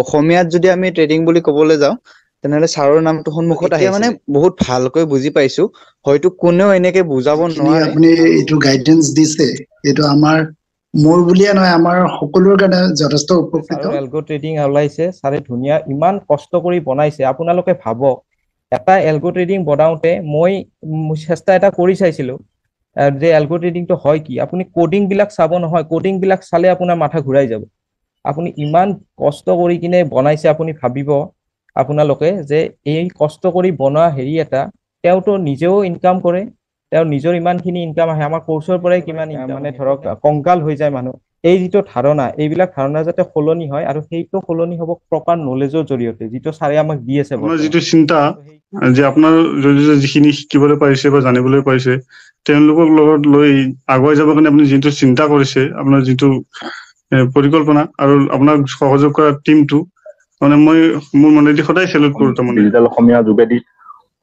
অসমীয়াত যদি আমি ট্ৰেডিং বুলি কবলৈ যাওঁ তেনেহলে ছাৰৰ নামটো সন্মুখত আহি মানে বহুত ভালকৈ বুজি পাইছো হয়তো কোনেও এনেকে বুজাব নোৱাৰে আপুনি এইটো গাইডেন্স দিছে এইটো আমাৰ মোৰ বুলিয়ে নহয় আমাৰ সকলোৰ কাৰণে যথেষ্ট উপকৃত এলগো ট্ৰেডিং ওলাইছে ছাৰে ধুনীয়া ইমান কষ্ট কৰি বনাইছে আপোনালোকে ভাবক এটা এলগো ট্ৰেডিং বনাওঁতে মই চেষ্টা এটা কৰি চাইছিলোঁ যে এলগো ট্ৰেডিংটো হয় কি আপুনি কোডিংবিলাক চাব নহয় কোডিংবিলাক চালে আপোনাৰ মাথা ঘূৰাই যাব আপুনি ইমান কষ্ট কৰি কিনে বনাইছে আপুনি ভাবিব আপোনালোকে যে এই কষ্ট কৰি বনোৱা হেৰি এটা তেওঁতো নিজেও ইনকাম কৰে তেওঁ নিজৰ ইমানখিনি ইনকাম আহে আমাৰ কোৰ্চৰ পৰাই কিমান মানে ধৰক কংকাল হৈ যায় মানুহ এই যিটো ধাৰণা এইবিলাক ধাৰণা যাতে সলনি হয় আৰু সেইটো সলনি হ'ব প্ৰপাৰ নলেজৰ জৰিয়তে যিটো ছাৰে আমাক দি আছে যিটো চিন্তা যে আপোনাৰ যিখিনি শিকিবলৈ পাৰিছে বা জানিবলৈ পাৰিছে তেওঁলোকক লগত লৈ আগুৱাই যাবৰ কাৰণে আপুনি যিটো চিন্তা কৰিছে আপোনাৰ যিটো পৰিকল্পনা আৰু আপোনাক সহযোগ কৰা টীমটো মানে মই মোৰ মনেদি সদায় চেলুট কৰোঁ তাৰমানে ডিজিটেল অসমীয়াৰ যোগেদি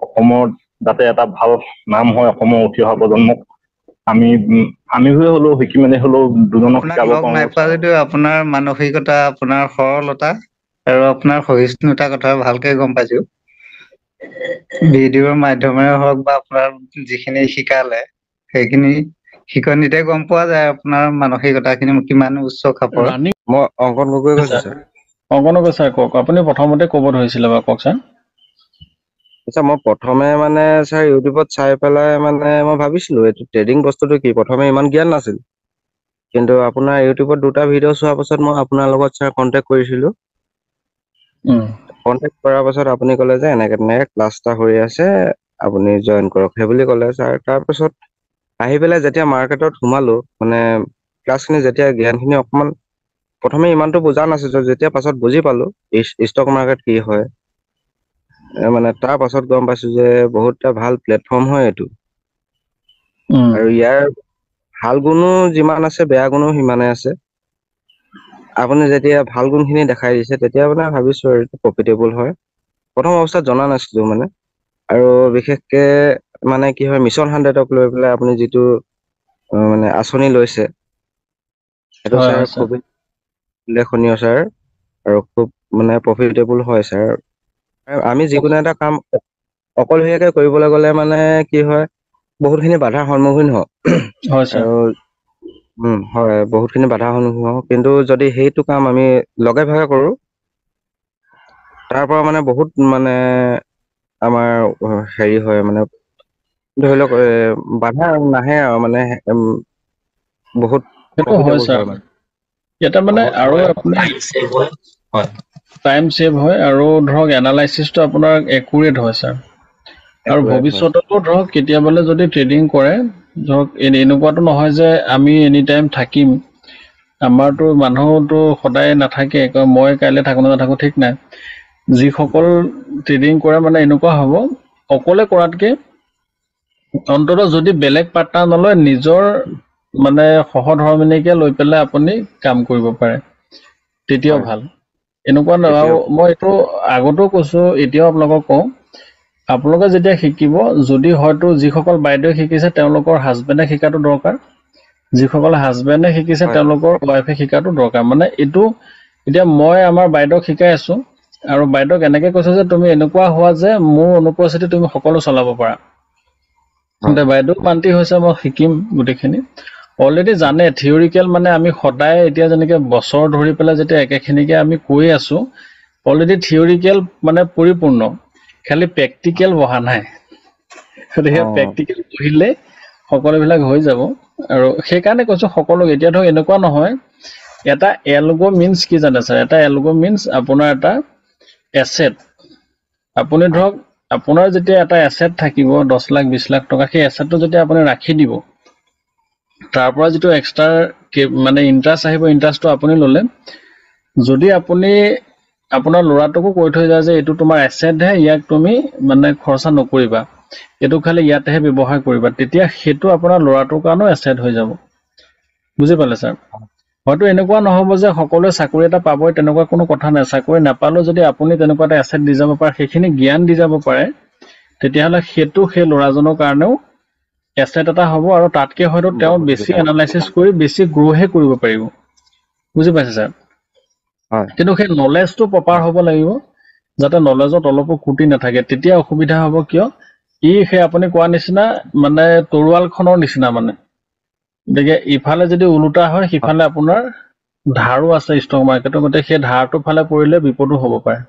অসমত যাতে এটা ভাল নাম হয় অসমৰ উঠি অহা প্ৰজন্মক আপোনাৰ মানসিকতা আপোনাৰ সৰলতা আৰু আপোনাৰ সহিষ্ণুতাৰ কথা ভালকে গম পাইছো ভিডিঅ'ৰ মাধ্যমেৰে হওক বা আপোনাৰ যিখিনি শিকালে সেইখিনি সেইখনতে গম পোৱা যায় আপোনাৰ মানসিকতাখিনি কিমান উচ্চ খাপৰ মই অংকন গগৈ কৈছো অংকন গগৈ ছাৰ কওক আপুনি প্ৰথমতে ক'ব ধৰিছিলে বা কওক ছাৰ আচ্ছা মই প্ৰথমে মানে ছাৰ ইউটিউবত চাই পেলাই মানে মই ভাবিছিলোঁ এইটো ট্ৰেডিং বস্তুটো কি প্ৰথমে ইমান জ্ঞান নাছিল কিন্তু আপোনাৰ ইউটিউবত দুটা ভিডিঅ' চোৱাৰ পাছত মই আপোনাৰ লগত ছাৰ কণ্টেক্ট কৰিছিলোঁ কণ্টেক্ট কৰাৰ পাছত আপুনি ক'লে যে এনেকৈ তেনেকৈ ক্লাছ এটা হৈ আছে আপুনি জইন কৰক সেইবুলি ক'লে ছাৰ তাৰপাছত আহি পেলাই যেতিয়া মাৰ্কেটত সোমালো মানে ক্লাছখিনি যেতিয়া জ্ঞানখিনি অকণমান প্ৰথমে ইমানটো বুজা নাছিলোঁ যেতিয়া পাছত বুজি পালোঁ ষ্টক মাৰ্কেট কি হয় মানে তাৰপাছত গম পাইছোঁ যে বহুতটা ভাল প্লেটফৰ্ম হয় এইটো আৰু ইয়াৰ ভাল গুণো যিমান আছে বেয়া গুণো সিমানেই আছে আপুনি যেতিয়া ভাল গুণখিনি দেখাই দিছে তেতিয়া মানে ভাবিছোঁ আৰু প্ৰফিটেবল হয় প্ৰথম অৱস্থাত জনা নাছিলো মানে আৰু বিশেষকে মানে কি হয় মিছন হাণ্ড্ৰেডক লৈ পেলাই আপুনি যিটো মানে আঁচনি লৈছে সেইটো ছাৰ খুবেই উল্লেখনীয় ছাৰ আৰু খুব মানে প্ৰফিটেবল হয় ছাৰ আমি যিকোনো এটা কাম অকলশৰীয়াকে কৰিবলৈ গ'লে মানে কি হয় বহুতখিনি বাধাৰ সন্মুখীন হওঁ আৰু হয় বহুতখিনি বাধাৰ সন্মুখীন হওঁ কিন্তু যদি সেইটো কাম আমি লগে ভাগে কৰোঁ তাৰ পৰা মানে বহুত মানে আমাৰ হেৰি হয় মানে ধৰি লওক বাধা নাহে আৰু মানে বহুত ইয়াতে মানে আৰু আপোনাৰ টাইম ছেভ হয় আৰু ধৰক এনালাইচিছটো আপোনাৰ একুৰেট হয় ছাৰ আৰু ভৱিষ্যততো ধৰক কেতিয়াবালৈ যদি ট্ৰেডিং কৰে ধৰক এনেকুৱাটো নহয় যে আমি এনি টাইম থাকিম আমাৰতো মানুহটো সদায় নাথাকে মই কাইলৈ থাকোঁ নাথাকোঁ ঠিক নাই যিসকল ট্ৰেডিং কৰে মানে এনেকুৱা হ'ব অকলে কৰাতকৈ অন্তত যদি বেলেগ পাৰ্টনাৰ নলয় নিজৰ মানে সহধৰ্মিনীকে লৈ পেলাই আপুনি কাম কৰিব পাৰে তেতিয়াও ভাল এনেকুৱা নহয় আৰু মই এইটো আগতেও কৈছো এতিয়াও আপোনালোকক কওঁ আপোনালোকে যেতিয়া শিকিব যদি হয়তো যিসকল বাইদেউ শিকিছে তেওঁলোকৰ হাজবেণ্ডে শিকাটো দৰকাৰ যিসকল হাজবেণ্ডে শিকিছে তেওঁলোকৰ ৱাইফে শিকাটো দৰকাৰ মানে এইটো এতিয়া মই আমাৰ বাইদেউক শিকাই আছো আৰু বাইদেউক এনেকে কৈছো যে তুমি এনেকুৱা হোৱা যে মোৰ অনুপস্থিতি তুমি সকলো চলাব পাৰা দে বাইদেউ মান্তি হৈছে মই শিকিম গোটেইখিনি অলৰেডি জানে থিয়ৰিকেল মানে আমি সদায় এতিয়া যেনেকে বছৰ ধৰি পেলাই যেতিয়া একেখিনিকে আমি কৈ আছো অলৰেডি থিয়ৰিকেল মানে পৰিপূৰ্ণ খালি প্ৰেক্টিকেল বহা নাই গতিকে প্ৰেক্টিকেল পঢ়িলে সকলোবিলাক হৈ যাব আৰু সেইকাৰণে কৈছো সকলো এতিয়া ধৰক এনেকুৱা নহয় এটা এলগো মিনছ কি জানে ছাৰ এটা এলগো মিনছ আপোনাৰ এটা এছেট আপুনি ধৰক আপোনাৰ যেতিয়া এটা এচেট থাকিব দহ লাখ বিশ লাখ টকা সেই এচেটটো যেতিয়া আপুনি ৰাখি দিব তাৰ পৰা যিটো এক্সট্ৰাৰ মানে ইণ্টাৰেষ্ট আহিব ইণ্টাৰেষ্টটো আপুনি ল'লে যদি আপুনি আপোনাৰ ল'ৰাটোকো কৈ থৈ যায় যে এইটো তোমাৰ এচেটহে ইয়াক তুমি মানে খৰচা নকৰিবা এইটো খালি ইয়াতেহে ব্যৱহাৰ কৰিবা তেতিয়া সেইটো আপোনাৰ ল'ৰাটোৰ কাৰণেও এচেট হৈ যাব বুজি পালে ছাৰ হয়তো এনেকুৱা নহ'ব যে সকলোৱে চাকৰি এটা পাবই তেনেকুৱা কোনো কথা নাই চাকৰি নাপালেও যদি আপুনি তেনেকুৱা এটা এচেট দি যাব পাৰে সেইখিনি জ্ঞান দি যাব পাৰে তেতিয়াহ'লে সেইটো সেই ল'ৰাজনৰ কাৰণেও এচেট এটা হ'ব আৰু তাতকে হয়তো তেওঁ বেছি এনালাইচিচ কৰি বেছি গ্ৰ'হে কৰিব পাৰিব বুজি পাইছে ছাৰ কিন্তু সেই নলেজটো প্ৰপাৰ হ'ব লাগিব যাতে নলেজত অলপো কুটি নাথাকে তেতিয়া অসুবিধা হ'ব কিয় ই সেই আপুনি কোৱাৰ নিচিনা মানে তৰোৱালখনৰ নিচিনা মানে গতিকে ইফালে যদি ওলোটা হয় সিফালে আপোনাৰ ধাৰো আছে ষ্টক মাৰ্কেটৰ গতিকে সেই ধাৰটো ফালে পৰিলে বিপদো হ'ব পাৰে